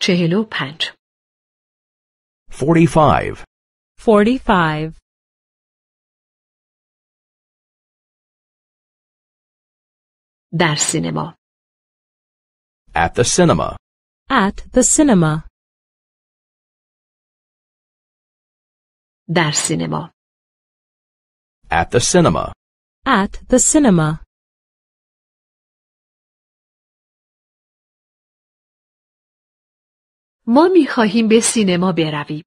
چهل و پنج 45. 45 در سینما At the cinema. at the cinema در سینما At the cinema. at the cinema ما به سینما برویم.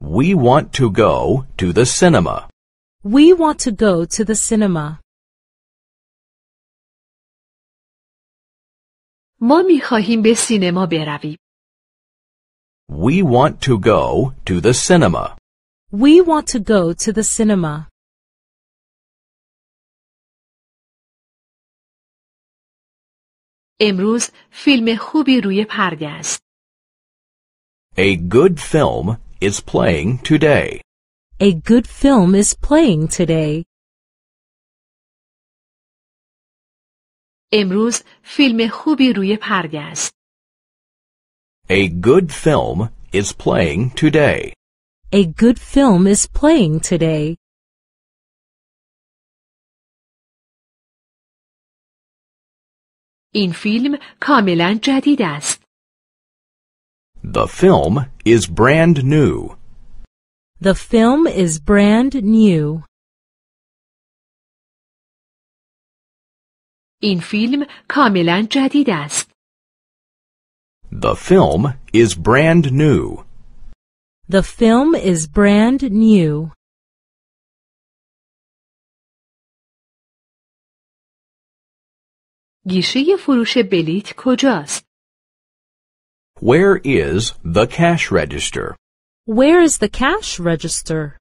We want to go to the cinema. We want to go to the cinema. ما به سینما برویم. We want to go to the cinema. We want to go to the cinema. امروز فیلم خوبی روی پرده است. A good film is playing today. A good film is playing today. امروز فیلم خوبی روی پرده است. A good film is playing today. A good film is playing today. این فیلم کاملا جدید است. The film is brand new. The film is brand new. این فیلم کاملا جدید است. The film is brand new. The film is brand new. گیشه فروش بلیت کجاست؟ Where is the cash register? Where is the cash register?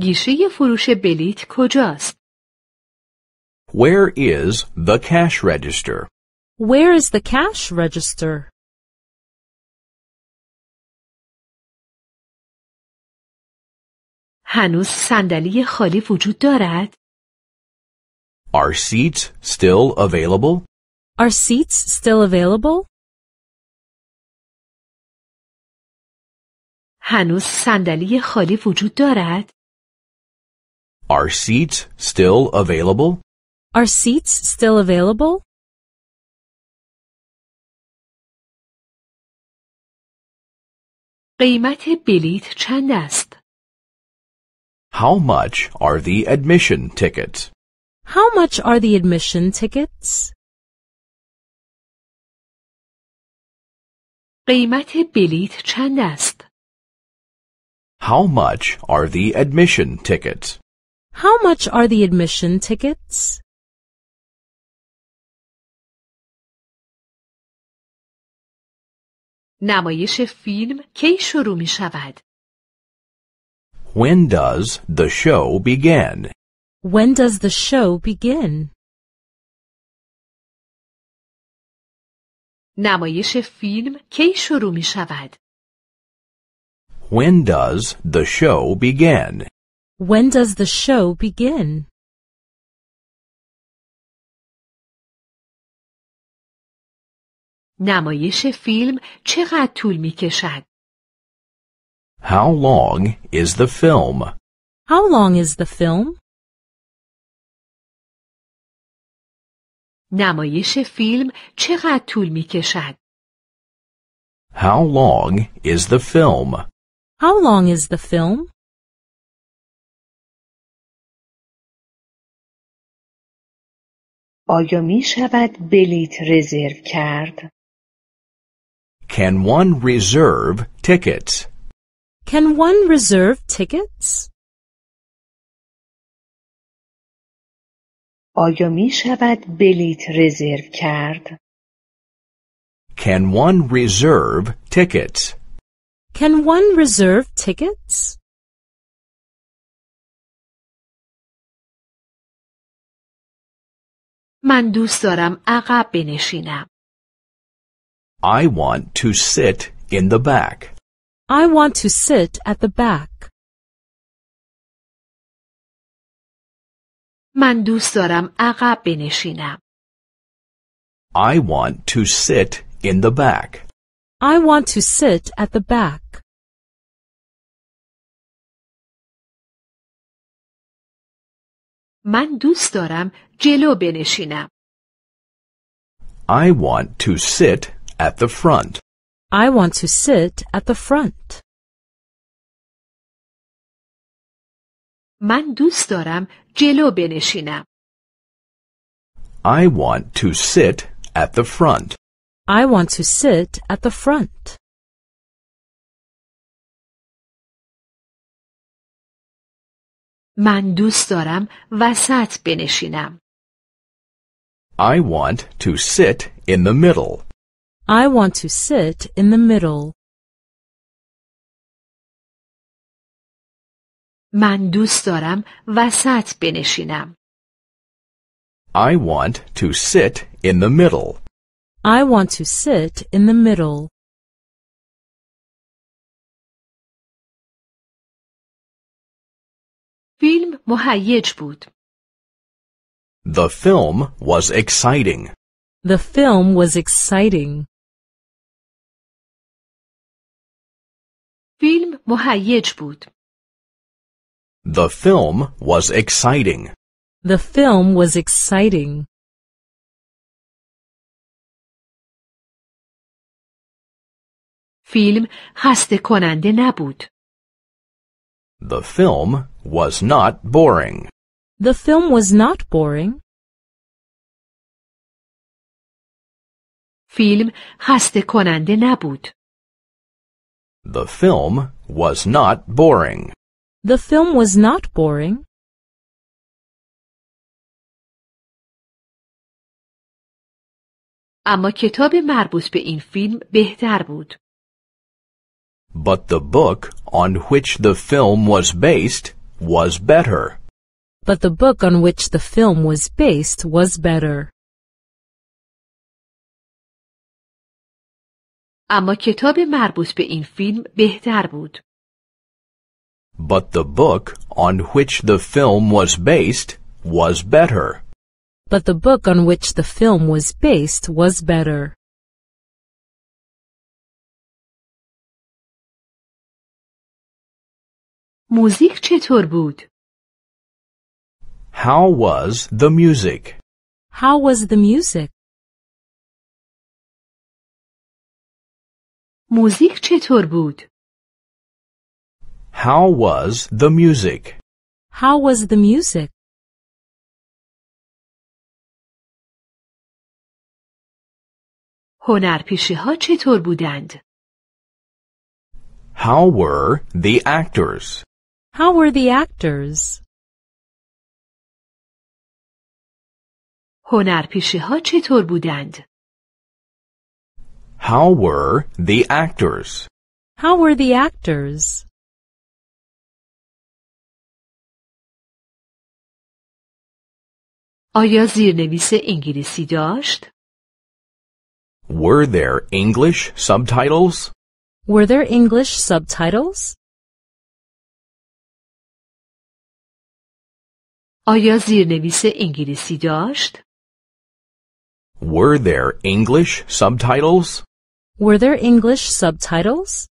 گیشه فروش بلیت کجاست؟ Where is the cash register? Where is the cash register? هنوز صندلی خالی وجود دارد؟ Are seats still available? Are seats still available? هنوز صندلی خالی وجود دارد؟ Are seats still available? Are seats still available? قیمت بلیت چند است؟ How much are the admission tickets? How much are the admission tickets? قیمت بلیت چند است؟ How much are the admission tickets? How much are the admission tickets? نمایش فیلم کی شروع می شود؟ When does the show begin? When does the show begin? نمایش فیلم کی شروع می شود؟ When does the show begin? When does the show begin? نمایش فیلم چقدر طول می کشد؟ How long is the film? How long is the film? نمایش فیلم چقدر طول می کشد؟ How long is the film? How long is the film? آیا می شود بلیت رزرو کرد؟ Can one reserve tickets? Can one reserve tickets? آیا می شود بلیط رزرو کرد؟ Can one reserve tickets? Can one reserve tickets? من دوست دارم عقب بنشینم. I want to sit in the back. I want to sit at the back. من دوست دارم عقب بنشینم. I want to sit in the back. I want to sit at the back. من دوست دارم جلو بنشینم. I want to sit at the front. I want to sit at the front. من دوست دارم جلو بنشینم. I want to sit at the front. I want to sit at the front. من دوست دارم وسط بنشینم. I want to sit in the middle. I want to sit in the middle. من دوست دارم وسط بنشینم. I want to sit in the middle. I want to sit in the middle. فیلم مهیج بود. The film was exciting. The film was exciting. فیلم مهیج بود. The film was exciting. The film was exciting. Film خسته کننده nabud. The film was not boring. The film was not boring. Film خسته کننده nabud. The film was not boring. The film was not boring. اما کتاب مربوط به این فیلم بهتر بود. But the book on which the film was based was better. But the book on which the film was based was better. اما کتاب مربوط به این فیلم بهتر بود. But the book on which the film was based was better. But the book on which the film was based was better. موزیک چطور بود؟ How was the music? How was the music? موزیک چطور بود؟ how was the music? How was the music? هنرپیشه ها چطور بودند؟ How were the actors? How were the actors? هنرپیشه ها چطور بودند؟ How were the actors? How were the actors? آیا زیرنویس انگلیسی داشت؟ Were there English subtitles? Were there English subtitles? آیا زیرنویس انگلیسی داشت؟ Were there English subtitles? Were there English subtitles?